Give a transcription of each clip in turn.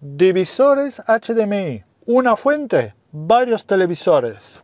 divisores HDMI, una fuente, varios televisores.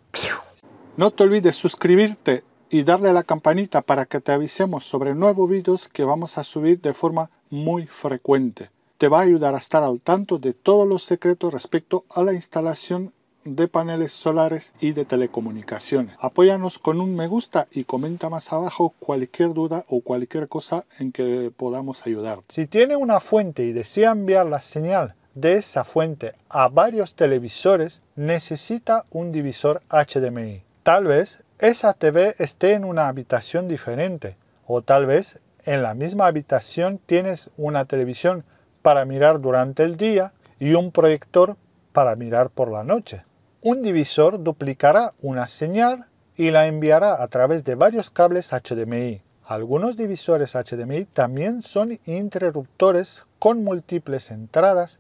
No te olvides suscribirte y darle a la campanita para que te avisemos sobre nuevos vídeos que vamos a subir de forma muy frecuente. Te va a ayudar a estar al tanto de todos los secretos respecto a la instalación de paneles solares y de telecomunicaciones. Apóyanos con un me gusta y comenta más abajo cualquier duda o cualquier cosa en que podamos ayudar. Si tiene una fuente y desea enviar la señal de esa fuente a varios televisores necesita un divisor HDMI. Tal vez esa TV esté en una habitación diferente o tal vez en la misma habitación tienes una televisión para mirar durante el día y un proyector para mirar por la noche. Un divisor duplicará una señal y la enviará a través de varios cables HDMI. Algunos divisores HDMI también son interruptores con múltiples entradas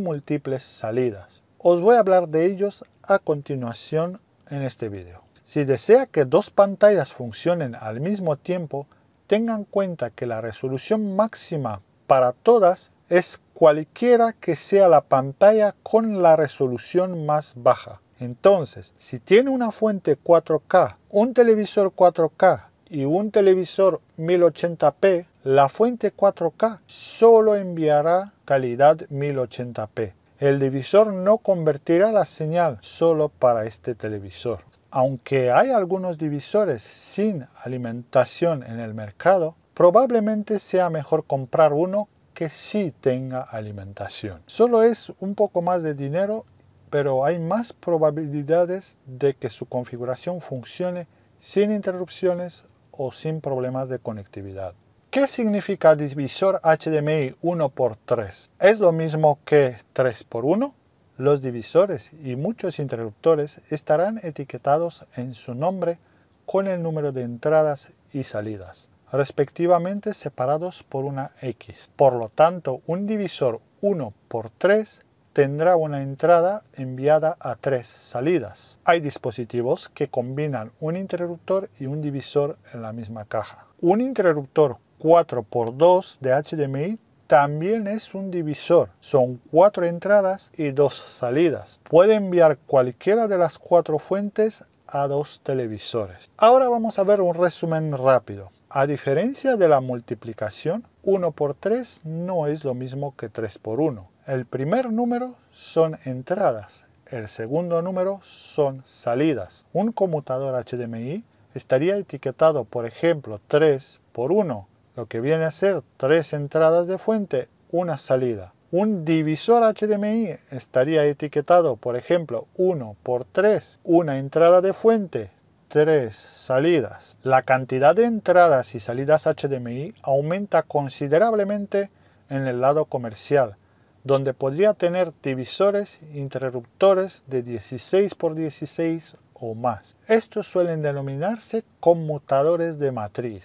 múltiples salidas. Os voy a hablar de ellos a continuación en este vídeo. Si desea que dos pantallas funcionen al mismo tiempo, tengan cuenta que la resolución máxima para todas es cualquiera que sea la pantalla con la resolución más baja. Entonces, si tiene una fuente 4K, un televisor 4K y un televisor 1080p, la fuente 4K solo enviará calidad 1080p. El divisor no convertirá la señal solo para este televisor. Aunque hay algunos divisores sin alimentación en el mercado, probablemente sea mejor comprar uno que sí tenga alimentación. Solo es un poco más de dinero, pero hay más probabilidades de que su configuración funcione sin interrupciones o sin problemas de conectividad. ¿Qué significa divisor HDMI 1x3? ¿Es lo mismo que 3x1? Los divisores y muchos interruptores estarán etiquetados en su nombre con el número de entradas y salidas, respectivamente separados por una X. Por lo tanto, un divisor 1x3 tendrá una entrada enviada a tres salidas. Hay dispositivos que combinan un interruptor y un divisor en la misma caja. Un interruptor 4x2 de HDMI también es un divisor. Son cuatro entradas y dos salidas. Puede enviar cualquiera de las cuatro fuentes a dos televisores. Ahora vamos a ver un resumen rápido. A diferencia de la multiplicación, 1 por 3 no es lo mismo que 3 por 1. El primer número son entradas, el segundo número son salidas. Un conmutador HDMI estaría etiquetado, por ejemplo, 3 por 1, lo que viene a ser 3 entradas de fuente, una salida. Un divisor HDMI estaría etiquetado, por ejemplo, 1 por 3, una entrada de fuente, 3. Salidas. La cantidad de entradas y salidas HDMI aumenta considerablemente en el lado comercial, donde podría tener divisores interruptores de 16 por 16 o más. Estos suelen denominarse conmutadores de matriz.